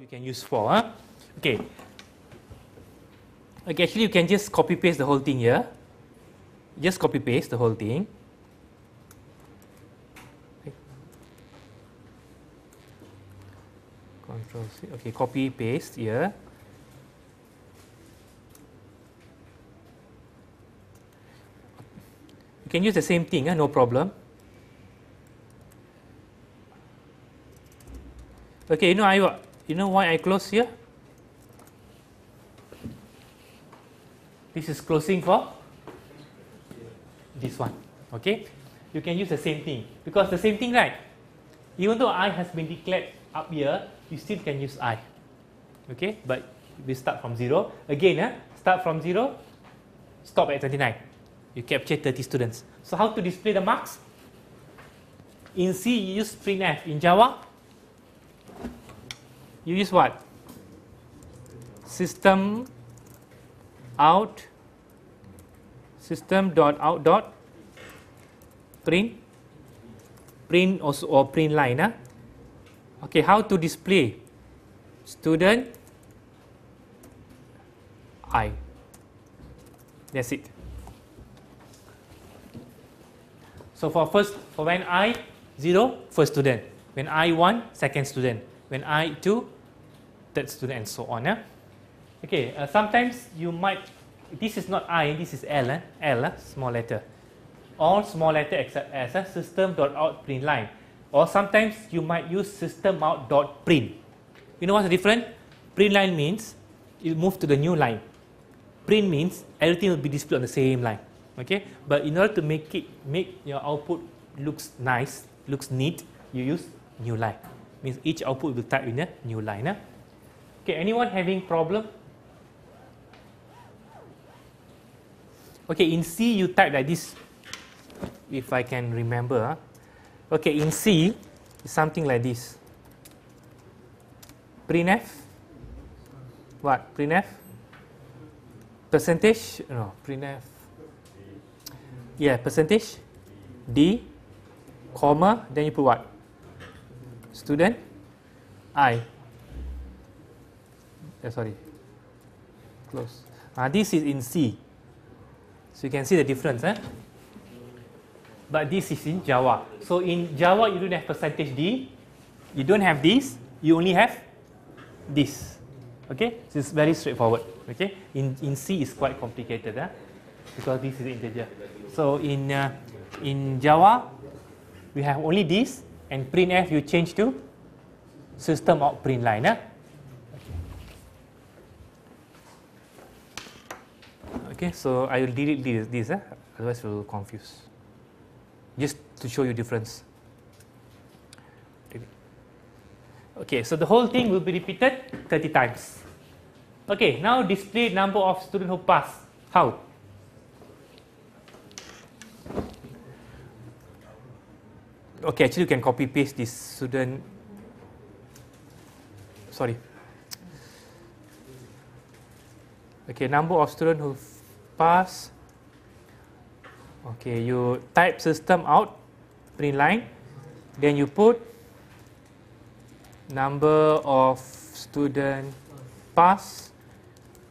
you can use for, huh? Okay. Okay, actually you can just copy paste the whole thing here. Just copy paste the whole thing. Control C. Okay, copy paste here. You can use the same thing, huh? no problem. Okay, you know I you know why I close here? This is closing for this one. Okay? You can use the same thing. Because the same thing, right? Even though I has been declared up here, you still can use I. Okay? But we start from zero. Again, eh? start from zero, stop at 29. You capture 30 students. So how to display the marks? In C, you use printf. In Java, you use what? System out system dot out dot print print also or print line ah. Okay, how to display student I. That's it. So for first for when I zero first student when I one second student when I two third student, and so on. Yeah. Okay, uh, sometimes you might, this is not I, this is L, eh? L, eh? small letter. All small letter except S, eh? print line. Or sometimes you might use systemout.print. You know what's different? Print line means you move to the new line. Print means everything will be displayed on the same line. Okay, but in order to make it make your output looks nice, looks neat, you use new line. Means each output will type in a new line. Eh? Okay, anyone having problem? Okay, in C you type like this, if I can remember. Ah. Okay, in C, something like this. Prenef? What? Prenef? Percentage? No, prenef. Yeah, percentage? D, comma, then you put what? Student? I. Yeah, sorry close uh, this is in C so you can see the difference eh? but this is in Java so in Java you don't have percentage D you don't have this you only have this okay so it's very straightforward okay in, in C is quite complicated eh? because this is integer so in uh, in Java we have only this and printf you change to system out print line eh? Okay, so I will delete these, these eh? otherwise we will confuse. Just to show you difference. Okay, so the whole thing will be repeated 30 times. Okay, now display number of students who pass. How? Okay, actually you can copy paste this student. Sorry. Okay, number of students who pass okay you type system out print line then you put number of student pass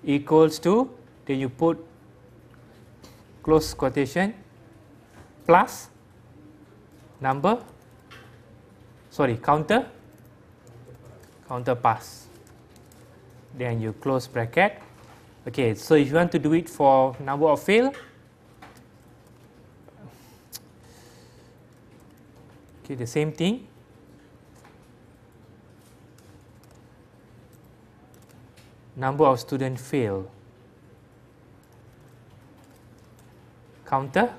equals to then you put close quotation plus number sorry counter counter pass then you close bracket Okay, so if you want to do it for number of fail, okay, the same thing. Number of student fail counter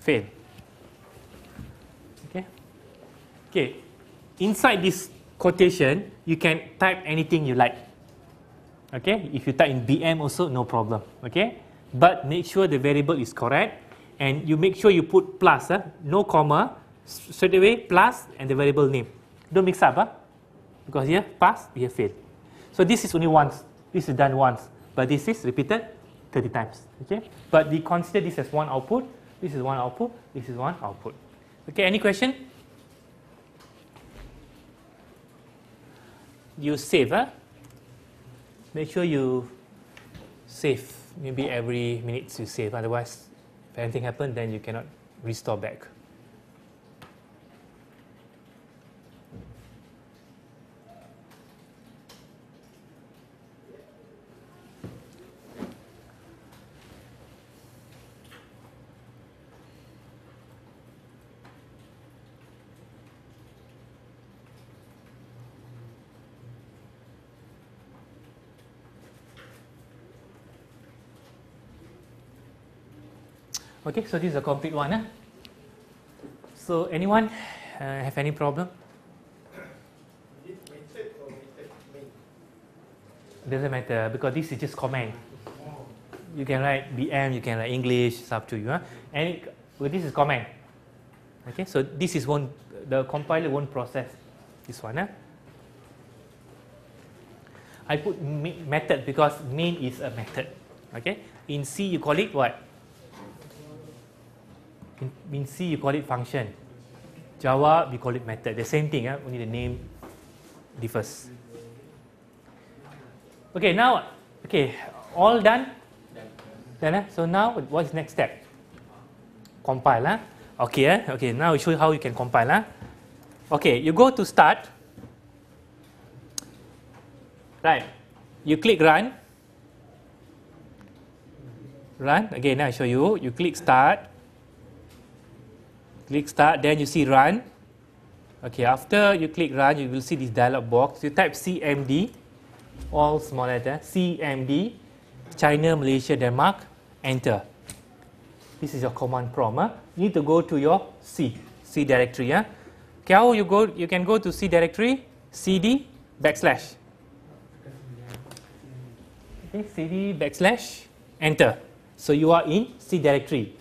fail. Okay. Okay. Inside this quotation, you can type anything you like. Okay, if you type in BM also, no problem. Okay, but make sure the variable is correct and you make sure you put plus, eh? no comma, straight away plus and the variable name. Don't mix up, eh? because here pass, here fail. So this is only once. This is done once, but this is repeated 30 times. Okay, but we consider this as one output. This is one output. This is one output. Okay, any question? You save, huh? Eh? make sure you save maybe every minute you save otherwise if anything happened, then you cannot restore back Okay, so this is a complete one. So anyone uh, have any problem? Doesn't matter because this is just command. You can write BM, you can write English, it's up to you. Huh? And it, well, this is command. Okay, so this is one, the compiler won't process this one. I put method because main is a method. Okay, in C you call it what? In, in C, you call it function. Java, we call it method. The same thing, eh? only the name differs. Okay, now, okay, all done? Done. Eh? So now, what's next step? Compile. Eh? Okay, eh? okay, now we show you how you can compile. Eh? Okay, you go to start. Right, you click run. Run, again, I show you. You click start. click start, then you see run. Okay, after you click run, you will see this dialog box. You type CMD, all small letter, CMD, China, Malaysia, Denmark, enter. This is your command prompt. Huh? You need to go to your C, C directory. Huh? Okay, how you go? You can go to C directory, CD backslash. Okay, CD backslash, enter. So you are in C directory.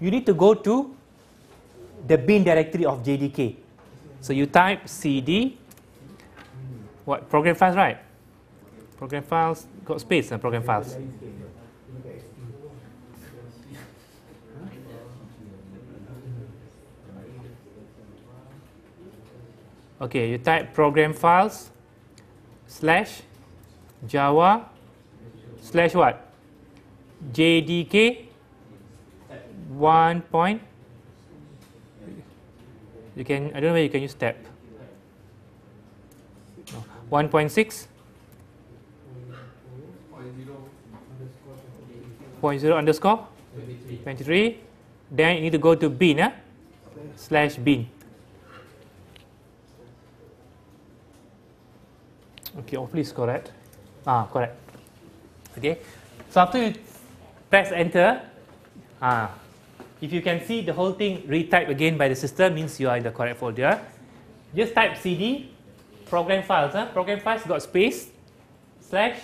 You need to go to the bin directory of JDK. So you type cd, what, program files, right? Program files, got space and program files. Okay, you type program files slash java slash what? JDK 1.0 you can, I don't know where you can use tab. No. 1.6. 0.0 underscore 23. 23. Then you need to go to bin, eh? slash bin. Okay, oh please correct. Ah, correct. Okay. So after you press enter, ah, if you can see the whole thing retyped again by the system, means you are in the correct folder. Just type cd program files. Huh? Program files got space slash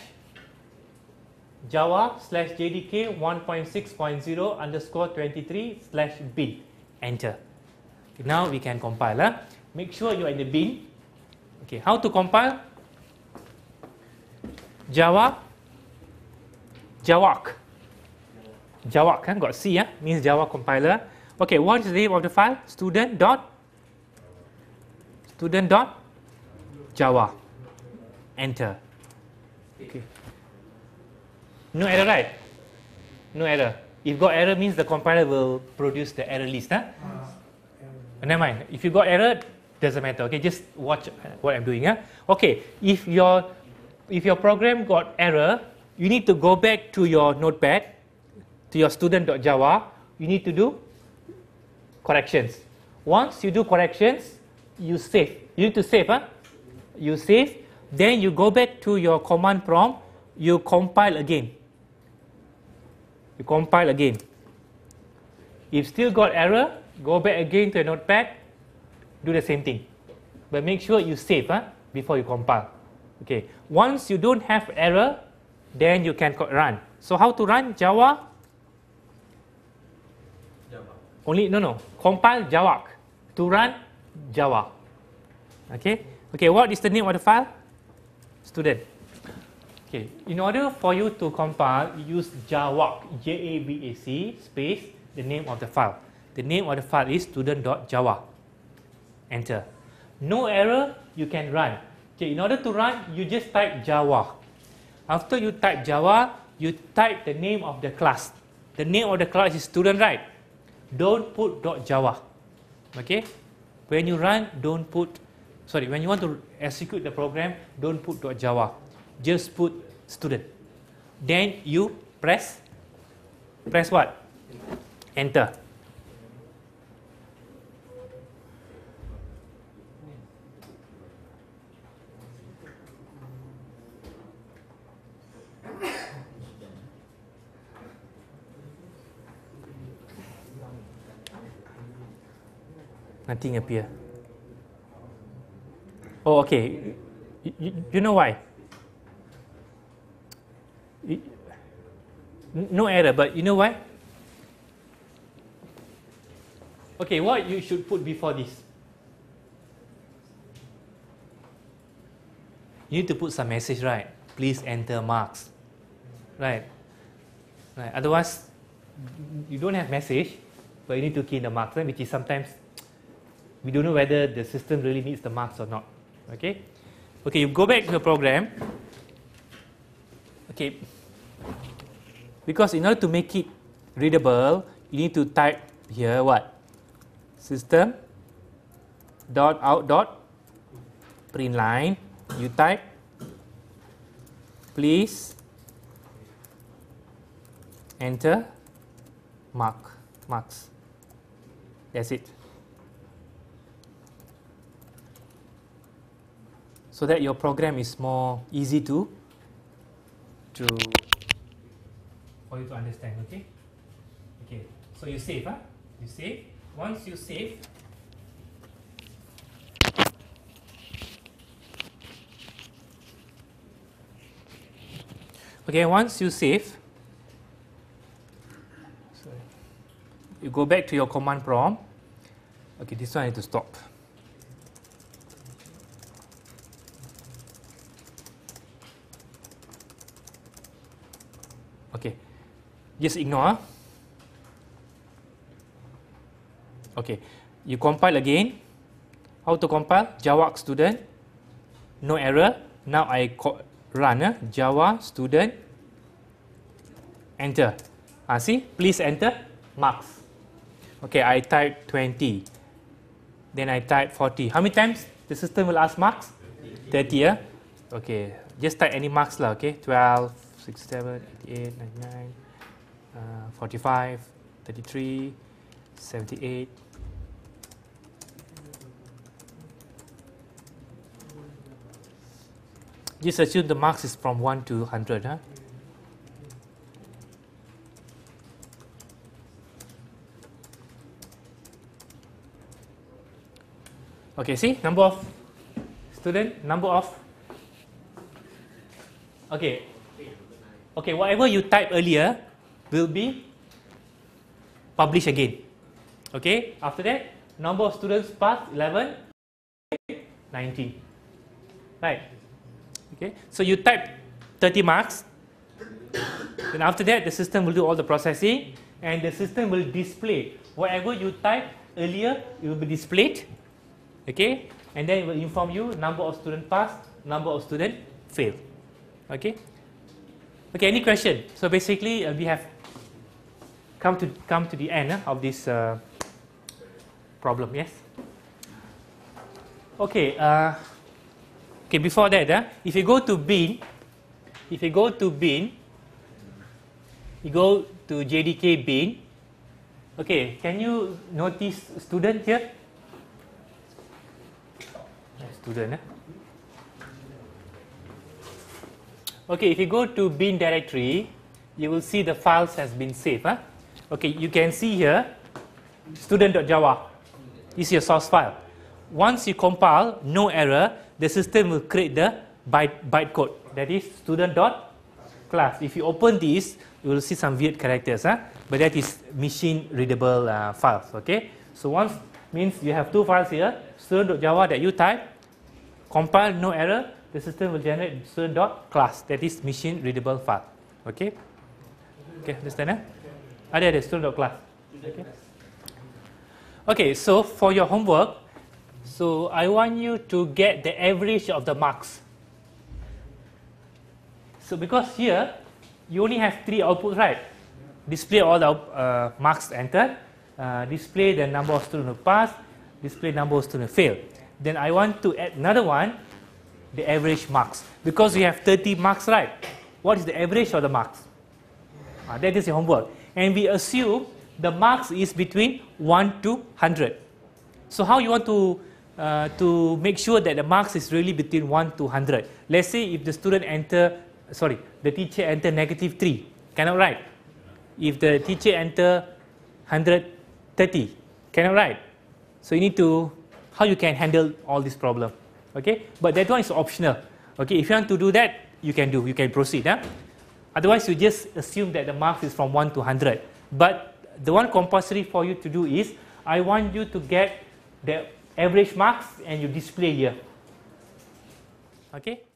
java slash jdk 1.6.0 underscore 23 slash bin. Enter. Okay, now we can compile. Huh? Make sure you are in the bin. Okay, how to compile? Java, Java. Java kan, got C ya, eh? means Java compiler. Okay, what is the name of the file? Student dot student dot Java. Enter. Okay. No error, right? No error. If got error, means the compiler will produce the error list. Huh? Uh, Never mind. If you got error, doesn't matter. Okay, just watch uh, what I'm doing. Huh? Okay, if your, if your program got error, you need to go back to your notepad to your student.java, you need to do corrections. Once you do corrections, you save. You need to save, huh? You save, then you go back to your command prompt, you compile again. You compile again. If still got error, go back again to your notepad, do the same thing. But make sure you save huh, before you compile. Okay. Once you don't have error, then you can run. So how to run Java? Only no no. Compile Javac. To run Java. Okay. Okay. What is the name of the file? Student. Okay. In order for you to compile, use Javac. J A V A C space the name of the file. The name of the file is student.java. Enter. No error, you can run. Okay, in order to run, you just type Java. After you type Java, you type the name of the class. The name of the class is student, right? don't put dot java okay when you run don't put sorry when you want to execute the program don't put dot java just put student then you press press what enter, enter. Nothing appear. Oh, okay. You, you, you know why? No error, but you know why? Okay, what you should put before this? You need to put some message, right? Please enter marks. Right? right. Otherwise, you don't have message, but you need to key in the marks, right? which is sometimes we don't know whether the system really needs the marks or not. Okay? Okay, you go back to your program. Okay. Because in order to make it readable, you need to type here what? System dot out dot print line. You type please enter mark marks. That's it. so that your program is more easy to to for you to understand okay okay so you save huh? you save once you save okay once you save sorry, you go back to your command prompt okay this one I need to stop just ignore. Okay, you compile again. How to compile? Java student, no error. Now I run eh? Java student. Enter. Ah, see, please enter marks. Okay, I type 20. Then I type 40. How many times the system will ask marks? 30. 30 eh? Okay, just type any marks lah. Okay, 12, 6, 7, 8, 9, 9. Uh, 45, 33, 78, just assume the marks is from 1 to 100. Huh? Okay, see, number of student, number of. Okay. Okay, whatever you type earlier, will be published again. Okay, after that, number of students passed 11, 19. Right? Okay, so you type 30 marks, then after that, the system will do all the processing and the system will display whatever you type earlier, it will be displayed. Okay, and then it will inform you number of students passed, number of students failed. Okay, okay, any question? So basically, uh, we have come to come to the end eh, of this uh, problem. Yes. Okay. Uh, okay. Before that, eh, if you go to bin, if you go to bin, you go to JDK bin. Okay. Can you notice student here? Student. Eh? Okay. If you go to bin directory, you will see the files has been saved. Huh? Okay, you can see here, student.java is your source file. Once you compile, no error, the system will create the byte, byte code. That is student.class. If you open this, you will see some weird characters. Huh? But that is machine readable uh, files. Okay, so once means you have two files here, student.java that you type, compile, no error, the system will generate student.class. That is machine readable file. Okay, okay, understand? Eh? there ada student of class. Okay. Okay. So for your homework, so I want you to get the average of the marks. So because here you only have three outputs, right? Display all the uh, marks entered, uh, display the number of students who passed, display number of students who failed. Then I want to add another one, the average marks. Because we have 30 marks, right? What is the average of the marks? Uh, that is your homework and we assume the marks is between 1 to 100. So how you want to, uh, to make sure that the marks is really between 1 to 100? Let's say if the student enter, sorry, the teacher enter negative 3, cannot write. If the teacher enter 130, cannot write. So you need to, how you can handle all this problem. Okay, but that one is optional. Okay, if you want to do that, you can do, you can proceed. Huh? Otherwise, you just assume that the marks is from 1 to 100. But the one compulsory for you to do is, I want you to get the average marks and you display here. Okay?